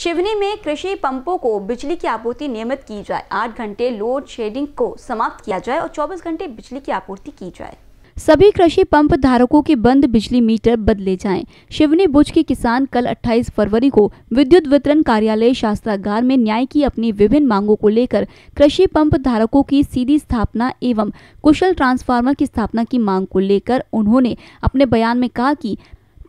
शिवनी में कृषि पंपों को बिजली की आपूर्ति नियमित की जाए आठ घंटे लोड शेडिंग को समाप्त किया जाए और चौबीस घंटे बिजली की आपूर्ति की जाए सभी कृषि पंप धारकों के बंद बिजली मीटर बदले जाएं। शिवनी बुज के किसान कल 28 फरवरी को विद्युत वितरण कार्यालय शास्त्रागार में न्याय की अपनी विभिन्न मांगों को लेकर कृषि पंप धारकों की सीधी स्थापना एवं कुशल ट्रांसफार्मर की स्थापना की मांग को लेकर उन्होंने अपने बयान में कहा कि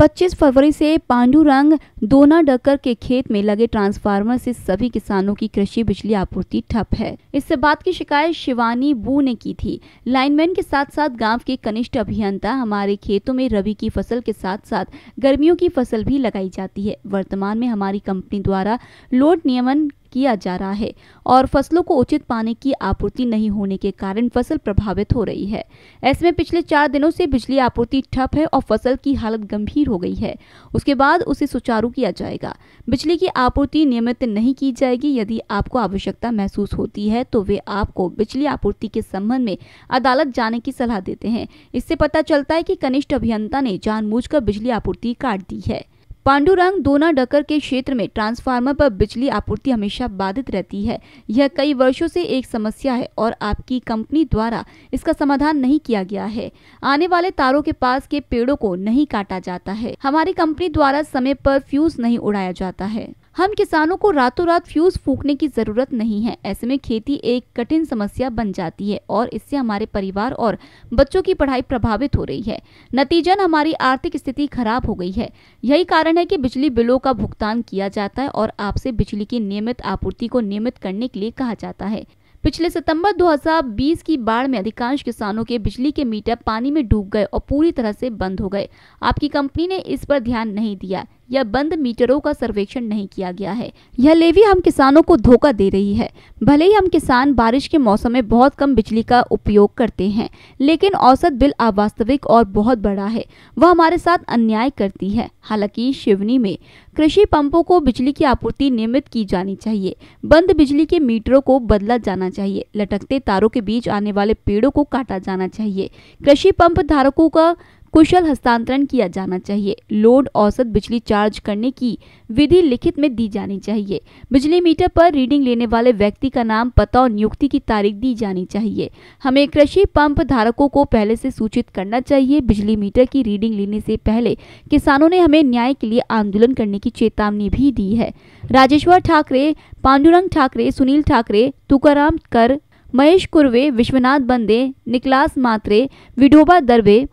25 फरवरी से पांडुरंग दोना डकर के खेत में लगे ट्रांसफार्मर से सभी किसानों की कृषि बिजली आपूर्ति ठप है इससे बात की शिकायत शिवानी बू ने की थी लाइनमैन के साथ साथ गांव के कनिष्ठ अभियंता हमारे खेतों में रबी की फसल के साथ साथ गर्मियों की फसल भी लगाई जाती है वर्तमान में हमारी कंपनी द्वारा लोड नियमन किया जा रहा है और फसलों को उचित पानी की आपूर्ति नहीं होने के कारण फसल प्रभावित हो रही है ऐसे में पिछले चार दिनों से बिजली आपूर्ति ठप है और फसल की हालत गंभीर हो गई है उसके बाद उसे सुचारू किया जाएगा बिजली की आपूर्ति नियमित नहीं की जाएगी यदि आपको आवश्यकता महसूस होती है तो वे आपको बिजली आपूर्ति के संबंध में अदालत जाने की सलाह देते हैं इससे पता चलता है कि कनिष्ठ अभियंता ने जानबूझकर बिजली आपूर्ति काट दी है पांडुरंग दोना डकर के क्षेत्र में ट्रांसफार्मर पर बिजली आपूर्ति हमेशा बाधित रहती है यह कई वर्षों से एक समस्या है और आपकी कंपनी द्वारा इसका समाधान नहीं किया गया है आने वाले तारों के पास के पेड़ों को नहीं काटा जाता है हमारी कंपनी द्वारा समय पर फ्यूज नहीं उड़ाया जाता है हम किसानों को रातों रात फ्यूज फूकने की जरूरत नहीं है ऐसे में खेती एक कठिन समस्या बन जाती है और इससे हमारे परिवार और बच्चों की पढ़ाई प्रभावित हो रही है नतीजन हमारी आर्थिक स्थिति खराब हो गई है यही कारण है कि बिजली बिलों का भुगतान किया जाता है और आपसे बिजली की नियमित आपूर्ति को नियमित करने के लिए कहा जाता है पिछले सितंबर 2020 की बाढ़ में अधिकांश किसानों के बिजली के मीटर पानी में डूब गए और पूरी तरह से बंद हो गए आपकी कंपनी ने इस पर ध्यान नहीं दिया या बंद मीटरों का सर्वेक्षण नहीं किया गया है यह लेवी हम किसानों को धोखा दे रही है भले ही हम किसान बारिश के मौसम में बहुत कम बिजली का उपयोग करते हैं लेकिन औसत बिल अवास्तविक और बहुत बड़ा है वह हमारे साथ अन्याय करती है हालांकि शिवनी में कृषि पंपों को बिजली की आपूर्ति नियमित की जानी चाहिए बंद बिजली के मीटरों को बदला जाना चाहिए लटकते तारों के बीच आने वाले पेड़ों को काटा जाना चाहिए कृषि पंप धारकों का कुशल हस्तांतरण किया जाना चाहिए लोड औसत बिजली चार्ज करने की विधि लिखित में दी जानी चाहिए बिजली मीटर पर रीडिंग लेने वाले व्यक्ति का नाम पता और नियुक्ति की तारीख दी जानी चाहिए हमें कृषि पंप धारकों को पहले से सूचित करना चाहिए बिजली मीटर की रीडिंग लेने से पहले किसानों ने हमें न्याय के लिए आंदोलन करने की चेतावनी भी दी है राजेश्वर ठाकरे पांडुरंग ठाकरे सुनील ठाकरे तुकाराम कर महेश कुर्वे विश्वनाथ बंदे निकलास मात्रे विडोबा दरवे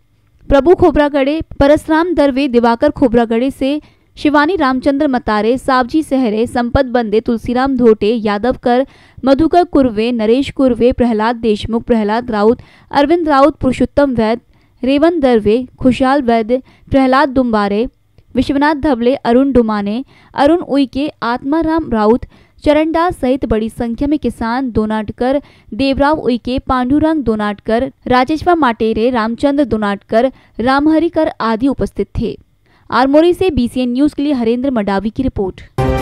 प्रभु खोबरागड़े परसराम दरवे दिवाकर खोबरागड़े से शिवानी रामचंद्र मतारे सावजी सहरे संपत बंदे तुलसीराम धोटे यादव कर मधुकर कुर्वे नरेश कुर्वे प्रहलाद देशमुख प्रहलाद राउत अरविंद राउत पुरुषोत्तम वैद्य रेवन दरवे खुशाल वैद्य प्रहलाद दुम्बारे विश्वनाथ धबले अरुण डुमाने अरुण उइके आत्माराम राउत चरणदास सहित बड़ी संख्या में किसान दोनाटकर देवराव उइके पांडुरंग दोनाटकर राजेश्वर माटेरे रामचंद्र दोनाटकर रामहरिकर आदि उपस्थित थे आरमोरी से बीसीएन न्यूज के लिए हरेंद्र मंडावी की रिपोर्ट